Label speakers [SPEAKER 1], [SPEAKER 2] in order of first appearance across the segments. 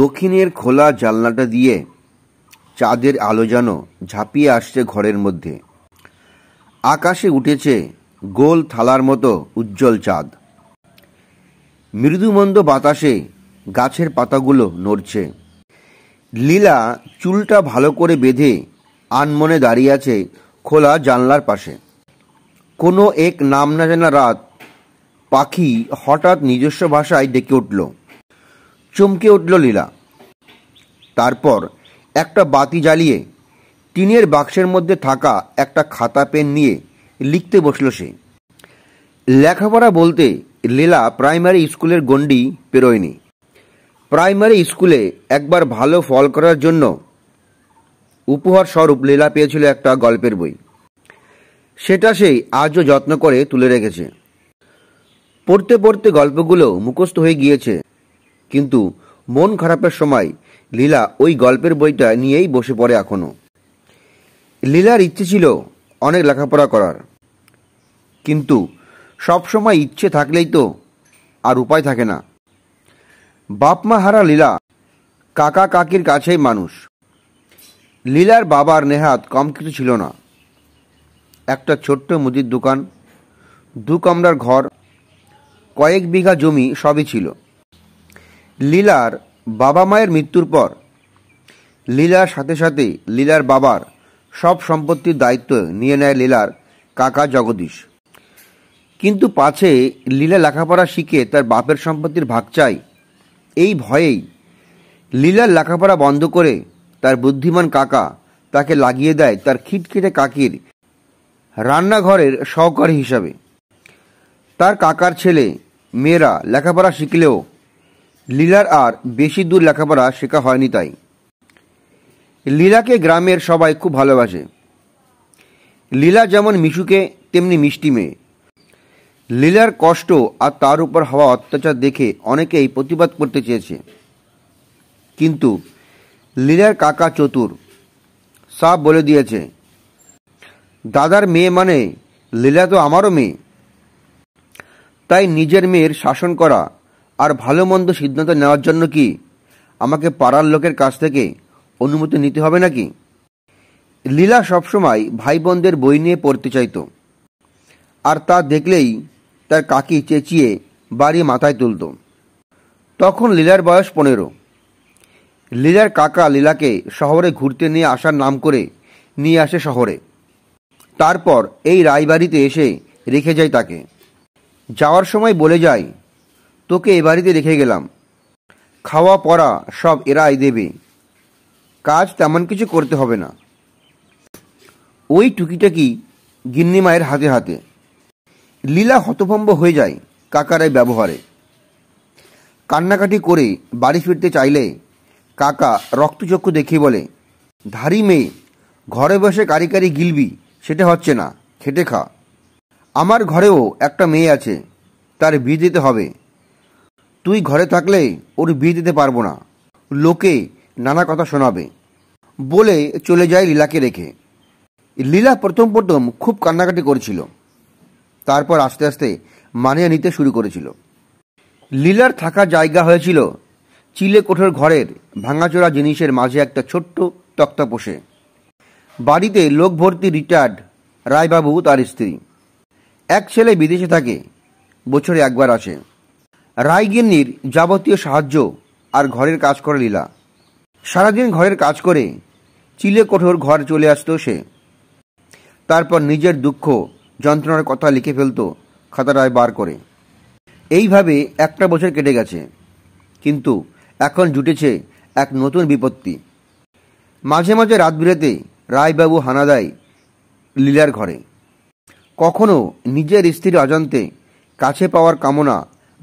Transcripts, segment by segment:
[SPEAKER 1] দক্ষিণের খোলা জানলাটা দিয়ে চাঁদের আলো যেন ঝাঁপিয়ে আসছে ঘরের মধ্যে আকাশে উঠেছে গোল থালার মতো উজ্জ্বল চাঁদ মৃদুমন্দ বাতাসে গাছের পাতাগুলো নড়ছে লীলা চুলটা ভালো করে বেঁধে আনমনে দাঁড়িয়ে আছে খোলা জানলার পাশে কোনো এক নাম না জানা রাত পাখি হঠাৎ নিজস্ব ভাষায় ডেকে উঠল চমকে উঠল লীলা তারপর একটা বাতি জ্বালিয়ে টিনের বাক্সের মধ্যে থাকা একটা খাতা পেন নিয়ে লিখতে বসল সে লেখাপড়া বলতে লীলা প্রাইমারি স্কুলের গণ্ডি পেরোয়নি প্রাইমারি স্কুলে একবার ভালো ফল করার জন্য উপহার স্বরূপ লীলা পেয়েছিল একটা গল্পের বই সেটা সে আজও যত্ন করে তুলে রেখেছে পড়তে পড়তে গল্পগুলো মুখস্থ হয়ে গিয়েছে কিন্তু মন খারাপের সময় লীলা ওই গল্পের বইটা নিয়েই বসে পড়ে এখনও লীলার ইচ্ছে ছিল অনেক লেখাপড়া করার কিন্তু সবসময় ইচ্ছে থাকলেই তো আর উপায় থাকে না বাপমা হারা লীলা কাকা কাকির কাছেই মানুষ লীলার বাবার নেহাত কম কিছু ছিল না একটা ছোট্ট মুদির দোকান দু কামরার ঘর কয়েক বিঘা জমি সবই ছিল লীলার বাবা মায়ের মৃত্যুর পর লীলার সাথে সাথে লীলার বাবার সব সম্পত্তির দায়িত্ব নিয়ে নেয় লীলার কাকা জগদীশ কিন্তু পাছে লীলা লেখাপড়া শিখে তার বাপের সম্পত্তির ভাগ চাই এই ভয়েই লীলার লেখাপড়া বন্ধ করে তার বুদ্ধিমান কাকা তাকে লাগিয়ে দেয় তার খিটখিটে কাকির রান্নাঘরের সহকারী হিসাবে তার কাকার ছেলে মেয়েরা লেখাপড়া শিখলেও লীলার আর বেশি দূর লেখাপড়া শেখা হয়নি তাই লীলাকে গ্রামের সবাই খুব ভালোবাসে লীলা যেমন মিশুকে তেমনি মিষ্টি মেয়ে লীলার কষ্ট আর তার উপর হওয়া অত্যাচার দেখে অনেকেই প্রতিবাদ করতে চেয়েছে কিন্তু লীলার কাকা চতুর সাপ বলে দিয়েছে দাদার মেয়ে মানে লীলা তো আমারও মেয়ে তাই নিজের মেয়ের শাসন করা আর ভালো মন্দ সিদ্ধান্ত নেওয়ার জন্য কি আমাকে পাড়ার লোকের কাছ থেকে অনুমতি নিতে হবে নাকি লীলা সবসময় ভাই বোনদের বই নিয়ে পড়তে চাইত আর তা দেখলেই তার কাকি চেঁচিয়ে বাড়ি মাথায় তুলত তখন লীলার বয়স পনেরো লীলার কাকা লীলাকে শহরে ঘুরতে নিয়ে আসার নাম করে নিয়ে আসে শহরে তারপর এই রায়বাড়িতে এসে রেখে যায় তাকে যাওয়ার সময় বলে যায় তোকে এ বাড়িতে রেখে গেলাম খাওয়া পড়া সব এরাই দেবে কাজ তেমন কিছু করতে হবে না ওই টুকিটাকি গিন্নি মায়ের হাতে হাতে লীলা হতভম্ব হয়ে যায় কাকারাই ব্যবহারে কান্নাকাটি করে বাড়ি ফিরতে চাইলে কাকা রক্তচক্ষু দেখে বলে ধারি মেয়ে ঘরে বসে কারি কারি গিলবি সেটা হচ্ছে না খেটে খা আমার ঘরেও একটা মেয়ে আছে তার বিয়ে দিতে হবে তুই ঘরে থাকলে ওর বিয়ে দিতে পারবো না লোকে নানা কথা শোনাবে বলে চলে যায় লীলাকে রেখে লীলা প্রথম প্রথম খুব কান্নাকাটি করেছিল তারপর আস্তে আস্তে মানিয়ে নিতে শুরু করেছিল লীলার থাকা জায়গা হয়েছিল চিলে কোঠোর ঘরের ভাঙাচোরা জিনিসের মাঝে একটা ছোট্ট তক্তা পোষে বাড়িতে লোক ভর্তি রিটায়ার্ড রায়বাবু তার স্ত্রী এক ছেলে বিদেশে থাকে বছরে একবার আসে রায়গিন্নির যাবতীয় সাহায্য আর ঘরের কাজ করে লীলা সারাদিন ঘরের কাজ করে চিলে কঠোর ঘর চলে আসত সে তারপর নিজের দুঃখ যন্ত্রণার কথা লিখে ফেলত খাতাটায় বার করে এইভাবে একটা বছর কেটে গেছে কিন্তু এখন জুটেছে এক নতুন বিপত্তি মাঝে মাঝে রাত বিরেতে রায়বাবু হানা দেয় লীলার ঘরে কখনো নিজের স্ত্রীর অজান্তে কাছে পাওয়ার কামনা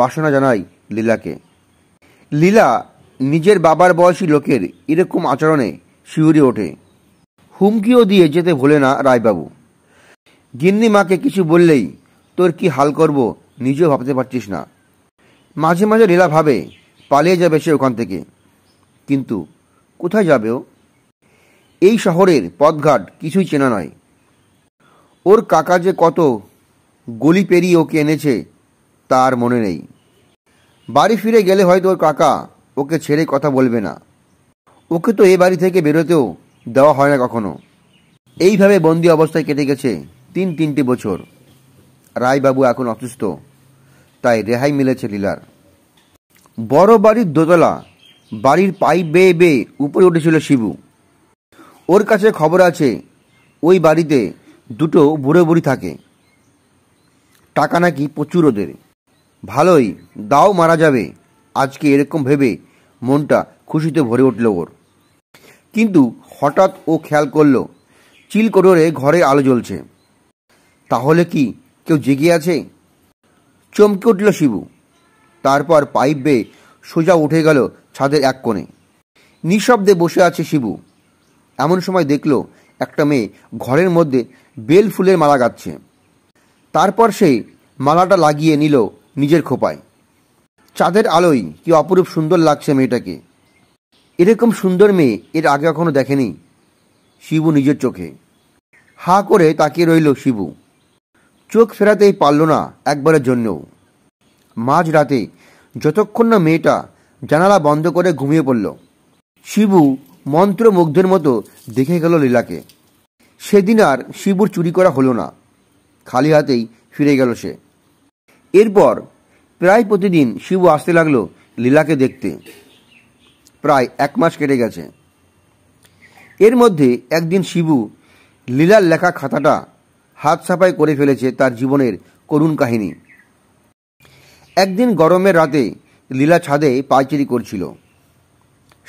[SPEAKER 1] বাসনা জানায় লীলাকে লীলা নিজের বাবার বয়সী লোকের এরকম আচরণে শিউরে ওঠে হুমকিও দিয়ে যেতে ভোলে না রায়বাবু গিন্নি মাকে কিছু বললেই তোর কি হাল করব নিজেও ভাবতে পারছিস না মাঝে মাঝে লীলা ভাবে পালিয়ে যাবে সে ওখান থেকে কিন্তু কোথায় যাবে ও এই শহরের পথঘাট কিছুই চেনা নয় ওর কাকা যে কত গলি পেরিয়ে ওকে এনেছে তার মনে নেই বাড়ি ফিরে গেলে হয়তো ওর কাকা ওকে ছেড়ে কথা বলবে না ওকে তো এ বাড়ি থেকে বেরোতেও দেওয়া হয় না কখনো এইভাবে বন্দি অবস্থায় কেটে গেছে তিন তিনটি বছর রায়বাবু এখন অসুস্থ তাই রেহাই মিলেছে লীলার বড় বাড়ির দোতলা বাড়ির পাইপ বেয়ে বেয়ে উপরে উঠেছিল শিবু ওর কাছে খবর আছে ওই বাড়িতে দুটো বুড়ো বুড়ি থাকে টাকা নাকি প্রচুর ওদের ভালোই দাও মারা যাবে আজকে এরকম ভেবে মনটা খুশিতে ভরে উঠল ওর কিন্তু হঠাৎ ও খেয়াল করল চিল কোটরে ঘরে আলো জ্বলছে তাহলে কি কেউ জেগে আছে চমকে উঠল শিবু তারপর পাইপ বেয়ে সোজা উঠে গেল ছাদের এক কোণে নিঃশব্দে বসে আছে শিবু এমন সময় দেখল একটা মেয়ে ঘরের মধ্যে বেল ফুলের মালা গাচ্ছে তারপর সেই মালাটা লাগিয়ে নিল নিজের খোপায় চাঁদের আলোয় কি অপরূপ সুন্দর লাগছে মেয়েটাকে এরকম সুন্দর মেয়ে এর আগে কখনো দেখেনি শিবু নিজের চোখে হা করে তাকিয়ে রইল শিবু চোখ ফেরাতেই পারল না একবারের জন্যও মাঝ রাতে যতক্ষণ না মেয়েটা জানালা বন্ধ করে ঘুমিয়ে পড়ল শিবু মন্ত্রমুগ্ধের মতো দেখে গেল লীলাকে সেদিন আর শিবুর চুরি করা হলো না খালি হাতেই ফিরে গেল সে এরপর প্রায় প্রতিদিন শিবু আসতে লাগলো লীলাকে দেখতে প্রায় এক মাস কেটে গেছে এর মধ্যে একদিন শিবু লীলার লেখা খাতাটা হাত সাফাই করে ফেলেছে তার জীবনের করুণ কাহিনী একদিন গরমের রাতে লীলা ছাদে পাইচেরি করছিল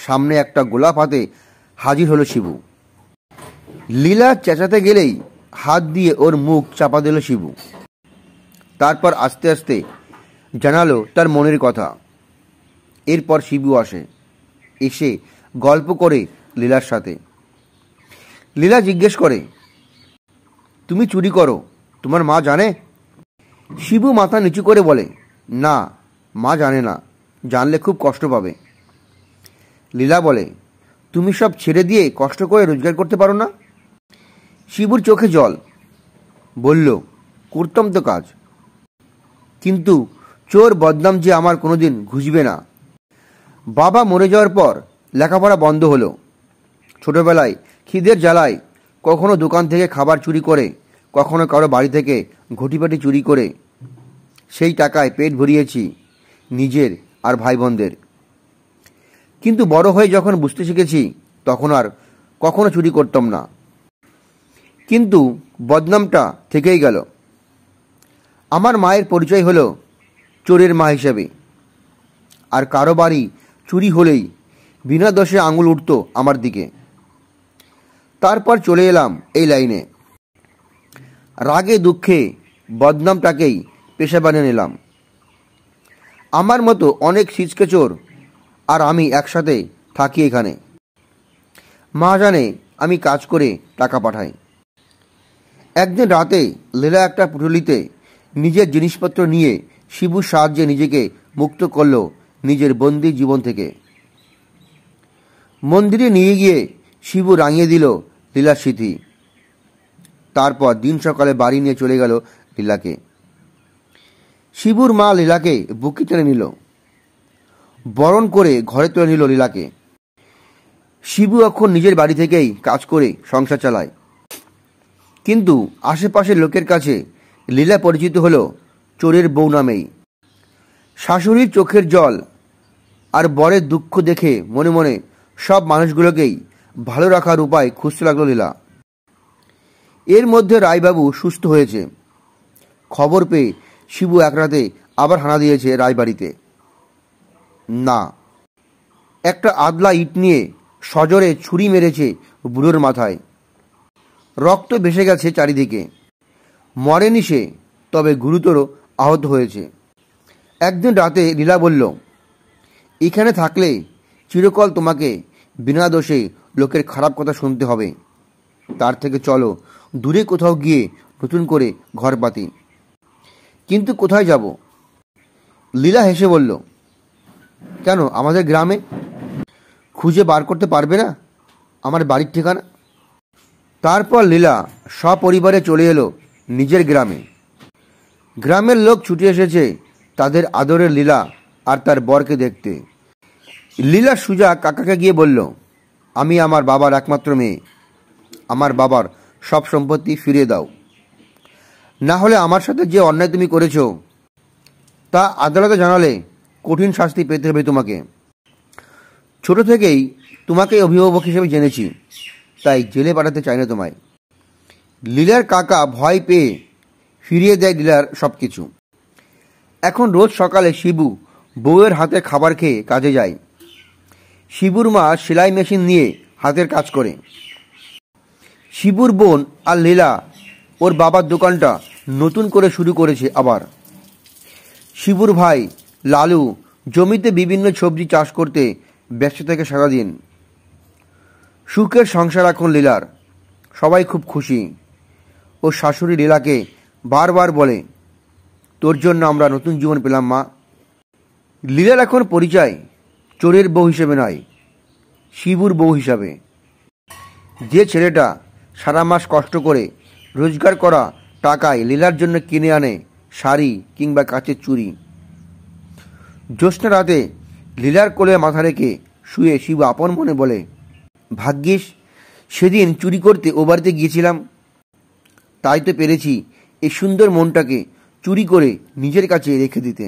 [SPEAKER 1] সামনে একটা গোলাপ হাতে হাজির হলো শিবু লীলা চেঁচাতে গেলেই হাত দিয়ে ওর মুখ চাপা দিল শিবু তারপর আস্তে আস্তে জানালো তার মনের কথা এরপর শিবু আসে এসে গল্প করে লীলার সাথে লীলা জিজ্ঞেস করে তুমি চুরি করো তোমার মা জানে শিবু মাথা নিচু করে বলে না মা জানে না জানলে খুব কষ্ট পাবে লীলা বলে তুমি সব ছেড়ে দিয়ে কষ্ট করে রোজগার করতে পারো না শিবুর চোখে জল বলল করতাম তো কাজ কিন্তু চোর বদনাম যে আমার কোনোদিন ঘুষবে না বাবা মরে যাওয়ার পর লেখাপড়া বন্ধ হলো ছোটবেলায় খিদের জ্বালায় কখনো দোকান থেকে খাবার চুরি করে কখনো কারো বাড়ি থেকে ঘটিপাটি চুরি করে সেই টাকায় পেট ভরিয়েছি নিজের আর ভাই বোনদের কিন্তু বড় হয়ে যখন বুঝতে শিখেছি তখন আর কখনো চুরি করতাম না কিন্তু বদনামটা থেকেই গেল আমার মায়ের পরিচয় হলো চোরের মা হিসেবে আর কারো বাড়ি চুরি হলেই বিনা দশে আঙুল উঠত আমার দিকে তারপর চলে এলাম এই লাইনে রাগে দুঃখে বদনামটাকেই পেশা বানিয়ে নিলাম আমার মতো অনেক চোর আর আমি একসাথে থাকি এখানে মা জানে আমি কাজ করে টাকা পাঠাই একদিন রাতে লীলা একটা পুটুলিতে নিজের জিনিসপত্র নিয়ে শিবুর সাহায্যে নিজেকে মুক্ত করল নিজের বন্দি জীবন থেকে মন্দিরে নিয়ে গিয়ে শিবু রাঙিয়ে দিল লীলা স্মৃতি তারপর দিন সকালে বাড়ি নিয়ে চলে গেল লীলাকে শিবুর মা লীলাকে বুকি টেনে নিল বরণ করে ঘরে তুলে নিল লীলাকে শিবু এখন নিজের বাড়ি থেকেই কাজ করে সংসার চালায় কিন্তু আশেপাশের লোকের কাছে লীলা পরিচিত হল চোরের বউ নামেই শাশুড়ির চোখের জল আর বরের দুঃখ দেখে মনে মনে সব মানুষগুলোকেই ভালো রাখার উপায় খুঁজতে লাগলো লীলা এর মধ্যে রায়বাবু সুস্থ হয়েছে খবর পেয়ে শিবু এক রাতে আবার হানা দিয়েছে রায়বাড়িতে না একটা আদলা ইট নিয়ে সজরে ছুরি মেরেছে বুড়োর মাথায় রক্ত ভেসে গেছে চারিদিকে মরেনি সে তবে গুরুতর আহত হয়েছে একদিন রাতে লীলা বলল এখানে থাকলে চিরকল তোমাকে বিনা দোষে লোকের খারাপ কথা শুনতে হবে তার থেকে চলো দূরে কোথাও গিয়ে নতুন করে ঘর পাতি কিন্তু কোথায় যাব লীলা হেসে বলল কেন আমাদের গ্রামে খুঁজে বার করতে পারবে না আমার বাড়ির ঠিকানা তারপর লীলা সপরিবারে চলে এলো নিজের গ্রামে গ্রামের লোক ছুটে এসেছে তাদের আদরের লীলা আর তার বরকে দেখতে লীলা সুজা কাকাকে গিয়ে বলল আমি আমার বাবার একমাত্র মেয়ে আমার বাবার সব সম্পত্তি ফিরিয়ে দাও না হলে আমার সাথে যে অন্যায় তুমি করেছ তা আদালতে জানালে কঠিন শাস্তি পেতে হবে তোমাকে ছোট থেকেই তোমাকে অভিভাবক হিসেবে জেনেছি তাই জেলে পাঠাতে চাই না তোমায় লীলার কাকা ভয় পেয়ে ফিরিয়ে দেয় লীলার সব কিছু এখন রোজ সকালে শিবু বউয়ের হাতে খাবার খেয়ে কাজে যায় শিবুর মা সেলাই মেশিন নিয়ে হাতের কাজ করে শিবুর বোন আর লীলা ওর বাবার দোকানটা নতুন করে শুরু করেছে আবার শিবুর ভাই লালু জমিতে বিভিন্ন সবজি চাষ করতে ব্যস্ত থেকে সারাদিন সুখের সংসার এখন লীলার সবাই খুব খুশি ও শাশুড়ি লীলাকে বারবার বলে তোর জন্য আমরা নতুন জীবন পেলাম মা লীলার এখন পরিচয় চোরের বউ হিসেবে নয় শিবুর বউ হিসাবে যে ছেলেটা সারা মাস কষ্ট করে রোজগার করা টাকায় লীলার জন্য কিনে আনে শাড়ি কিংবা কাচের চুরি জ্যোৎস্না রাতে লীলার কোলে মাথা রেখে শুয়ে শিব আপন মনে বলে ভাগ্যিস সেদিন চুরি করতে ও বাড়িতে গিয়েছিলাম তাই তো পেরেছি এই সুন্দর মনটাকে চুরি করে নিজের কাছে রেখে দিতে